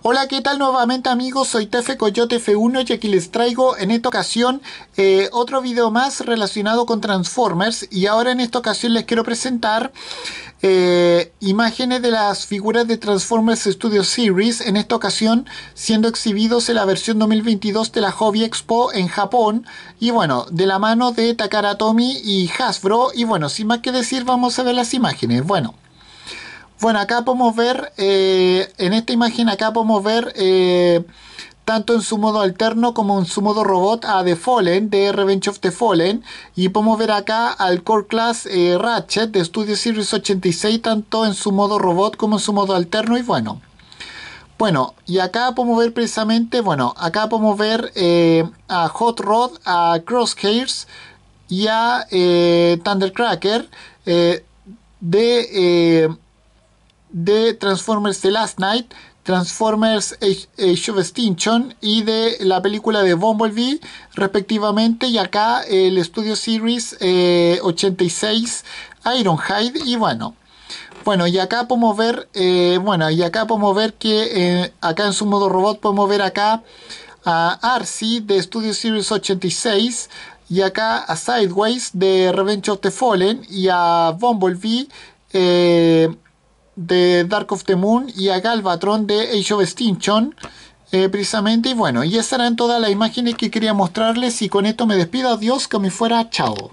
Hola, ¿qué tal nuevamente amigos? Soy Tefe Coyote F1 y aquí les traigo en esta ocasión eh, otro video más relacionado con Transformers y ahora en esta ocasión les quiero presentar eh, imágenes de las figuras de Transformers Studio Series en esta ocasión siendo exhibidos en la versión 2022 de la Hobby Expo en Japón y bueno, de la mano de Takara Tomy y Hasbro y bueno, sin más que decir vamos a ver las imágenes, bueno bueno, acá podemos ver, eh, en esta imagen acá podemos ver eh, tanto en su modo alterno como en su modo robot a The Fallen, de Revenge of the Fallen. Y podemos ver acá al Core Class eh, Ratchet de Studio Series 86, tanto en su modo robot como en su modo alterno. Y bueno, bueno, y acá podemos ver precisamente, bueno, acá podemos ver a Hot Rod, a Crosshairs y a Thundercracker de de Transformers The Last Night, Transformers Age of Extinction y de la película de Bumblebee respectivamente y acá el Studio Series 86 eh, Ironhide y bueno bueno y acá podemos ver eh, bueno y acá podemos ver que eh, acá en su modo robot podemos ver acá a Arcee de Studio Series 86 y acá a Sideways de Revenge of the Fallen y a Bumblebee de Dark of the Moon y a Galvatron de Age of Extinction. Eh, precisamente, y bueno, y esas eran todas las imágenes que quería mostrarles. Y con esto me despido. Adiós, que me fuera. Chao.